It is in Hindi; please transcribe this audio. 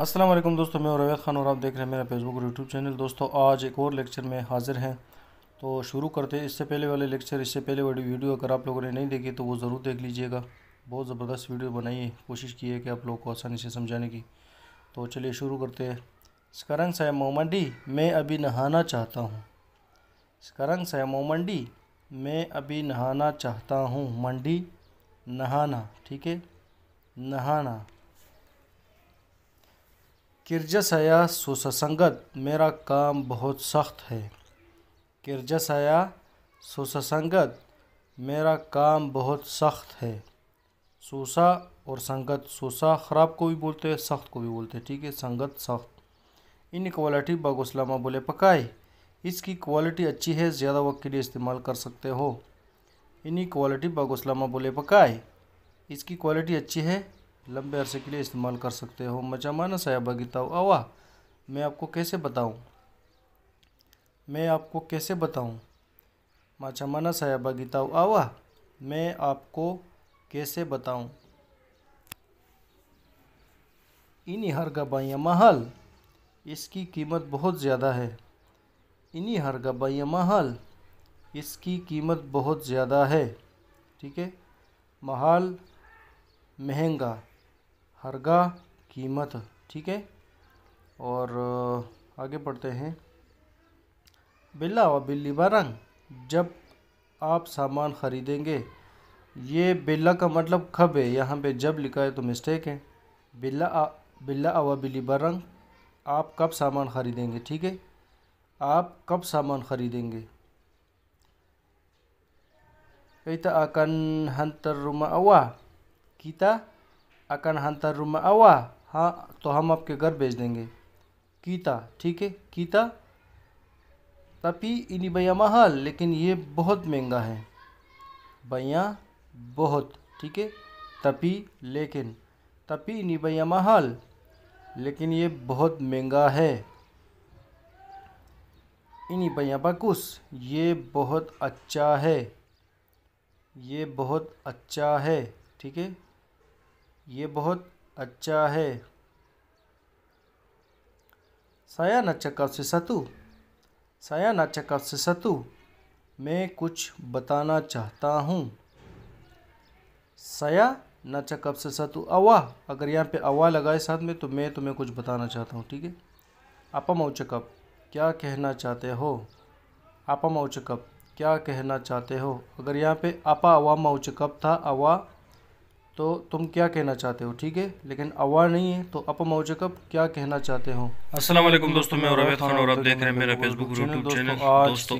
असलम दोस्तों मैं रवैया ख़ान और आप देख रहे हैं मेरा फेसबुक और यूट्यूब चैनल दोस्तों आज एक और लेक्चर में हाज़िर हैं तो शुरू करते हैं इससे पहले वाले लेक्चर इससे पहले वाली वीडियो अगर आप लोगों ने नहीं देखी तो वो ज़रूर देख लीजिएगा बहुत ज़बरदस्त वीडियो बनाई है कोशिश की है कि आप लोगों को आसानी से समझाने की तो चलिए शुरू करते हैं स्करंग साहब मोमंडी मैं अभी नहाना चाहता हूँ स्करंग साहब मोमंडी मैं अभी नहाना चाहता हूँ मंडी नहाना ठीक है नहाना किरजसया सुसंगत मेरा काम बहुत सख्त है किरजसया सुसंगत मेरा काम बहुत सख्त है सूसा और संगत सूसा ख़राब को भी बोलते हैं सख्त को भी बोलते हैं ठीक है संगत सख्त इन क्वालिटी बागोसलामा बोले पकाए इसकी क्वालिटी अच्छी है ज़्यादा वक्त के लिए इस्तेमाल कर सकते हो इन्हीं क्वालिटी बागोसलामा बोले पकाए इसकी क्वालिटी अच्छी है लंबे अरसे के लिए इस्तेमाल कर सकते हो माना सया गिताओ आवा मैं आपको कैसे बताऊं मैं आपको कैसे बताऊं माना साहबा गिताओ आवा मैं आपको कैसे बताऊं इन्हीं हर गबाइया महल इसकी कीमत बहुत ज़्यादा है इन्हीं हर गबाइया महल इसकी कीमत बहुत ज़्यादा है ठीक है महल महंगा हरगा कीमत ठीक है और आगे पढ़ते हैं बिल्ला व बिल्ली बारंग जब आप सामान ख़रीदेंगे ये बिल्ला का मतलब खब है यहाँ पे जब लिखा है तो मिस्टेक है बिल्ला आ, बिल्ला अवा बिल्ली बारंग आप कब सामान ख़रीदेंगे ठीक है आप कब सामान ख़रीदेंगे तो आकन हंतर रुमा अवा कीता अकन हंतर रूम में अवा हाँ तो हम आपके घर भेज देंगे कीता ठीक है कीता तपी इनी भैया महल लेकिन ये बहुत महंगा है भैया बहुत ठीक है तपी लेकिन तपी इनी भैया महल लेकिन ये बहुत महंगा है इनी भैया बकुस ये बहुत अच्छा है ये बहुत अच्छा है ठीक है ये बहुत अच्छा है से सायाना चकवसिसतु से सतु मैं कुछ बताना चाहता हूँ सया न चकब से सतु अवा अगर यहाँ पे अवा लगाए साथ में तो मैं तुम्हें कुछ बताना चाहता हूँ ठीक है आपा मऊचकब क्या कहना चाहते हो आपा मऊचकब क्या कहना चाहते हो अगर यहाँ पे आपा अवा मऊचकब था अवा तो तुम क्या कहना चाहते हो ठीक है लेकिन अवार नहीं है तो अपम क्या कहना चाहते हो असलम दोस्तों मैं और और आप देख रहे हैं मेरा फेसबुक यूट्यूब चैनल दोस्तों